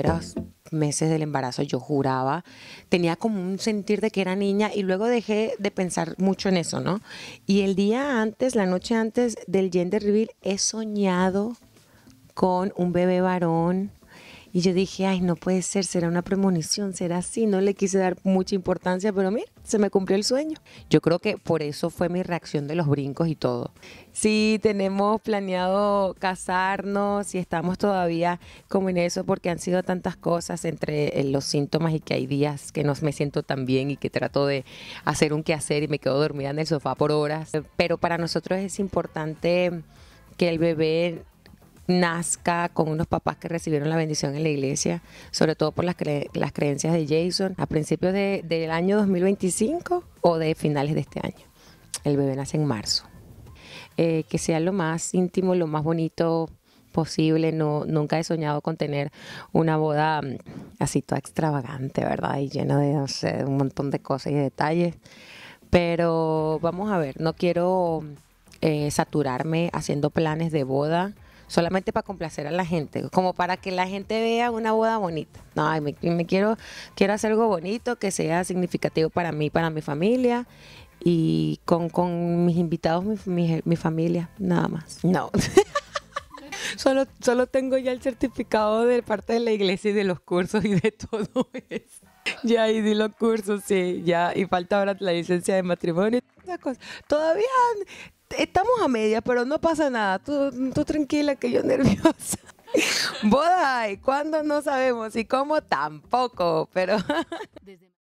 primeros meses del embarazo yo juraba, tenía como un sentir de que era niña y luego dejé de pensar mucho en eso, ¿no? Y el día antes, la noche antes del gender reveal, he soñado con un bebé varón y yo dije, ay, no puede ser, será una premonición, será así. No le quise dar mucha importancia, pero mira, se me cumplió el sueño. Yo creo que por eso fue mi reacción de los brincos y todo. Sí, tenemos planeado casarnos, y estamos todavía como en eso, porque han sido tantas cosas entre eh, los síntomas y que hay días que no me siento tan bien y que trato de hacer un quehacer y me quedo dormida en el sofá por horas. Pero para nosotros es importante que el bebé nazca con unos papás que recibieron la bendición en la iglesia, sobre todo por las, las creencias de Jason, a principios de, del año 2025 o de finales de este año. El bebé nace en marzo. Eh, que sea lo más íntimo, lo más bonito posible. No, nunca he soñado con tener una boda mm, así toda extravagante, ¿verdad? Y llena de un montón de cosas y detalles. Pero vamos a ver, no quiero eh, saturarme haciendo planes de boda solamente para complacer a la gente, como para que la gente vea una boda bonita. No, me, quiero, quiero hacer algo bonito que sea significativo para mí, para mi familia y con, mis invitados, mi, familia, nada más. No. solo, solo tengo ya el certificado de parte de la iglesia y de los cursos y de todo eso. Ya y di los cursos, sí, ya. Y falta ahora la licencia de matrimonio. Todavía estamos a media, pero no pasa nada. Tú, tranquila, que yo nerviosa. Boda ¿y ¿cuándo? No sabemos y cómo tampoco, pero...